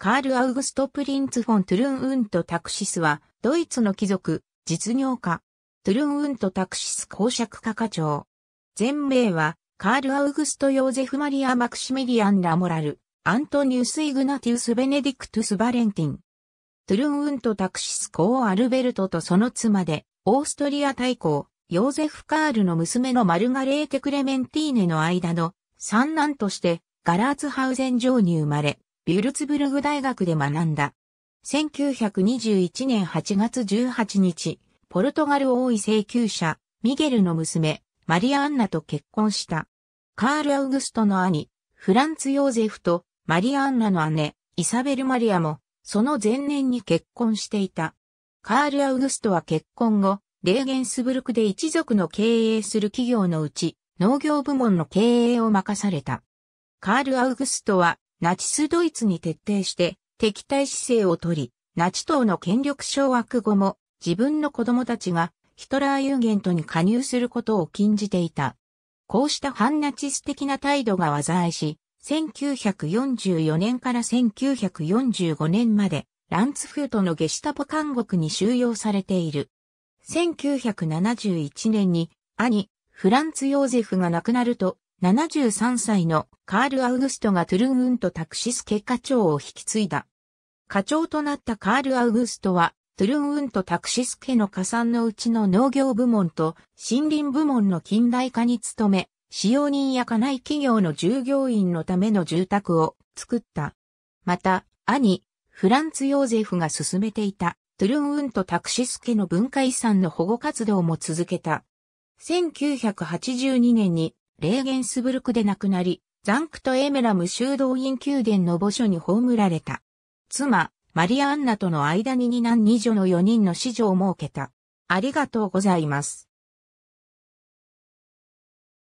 カール・アウグスト・プリンツ・フォン・トゥルン・ウント・タクシスは、ドイツの貴族、実業家、トゥルン・ウント・タクシス公爵家課長。全名は、カール・アウグスト・ヨーゼフ・マリア・マクシミリアン・ラモラル、アントニウス・イグナティウス・ベネディクトゥス・バレンティン。トゥルン・ウント・タクシス公アルベルトとその妻で、オーストリア大公、ヨーゼフ・カールの娘のマルガレーテ・クレメンティーネの間の、三男として、ガラーツハウゼン城に生まれ、ビュルツブルグ大学で学んだ。1921年8月18日、ポルトガル王位請求者、ミゲルの娘、マリア・アンナと結婚した。カール・アウグストの兄、フランツ・ヨーゼフとマリア・アンナの姉、イサベル・マリアも、その前年に結婚していた。カール・アウグストは結婚後、レーゲンスブルクで一族の経営する企業のうち、農業部門の経営を任された。カール・アウグストはナチスドイツに徹底して敵対姿勢をとり、ナチ党の権力掌握後も自分の子供たちがヒトラーユーゲントに加入することを禁じていた。こうした反ナチス的な態度が災いし、1944年から1945年までランツフートのゲシタポ監獄に収容されている。1971年に兄、フランツ・ヨーゼフが亡くなると、73歳のカール・アウグストがトゥルンウント・タクシス結課長を引き継いだ。課長となったカール・アウグストは、トゥルンウント・タクシス家の加算のうちの農業部門と森林部門の近代化に努め、使用人や家内企業の従業員のための住宅を作った。また、兄、フランツ・ヨーゼフが進めていた、トゥルンウント・タクシス家の文化遺産の保護活動も続けた。1982年にレーゲンスブルクで亡くなり、ザンクト・エメラム修道院宮殿の墓所に葬られた。妻、マリア・アンナとの間に二男二女の四人の子女を設けた。ありがとうございます。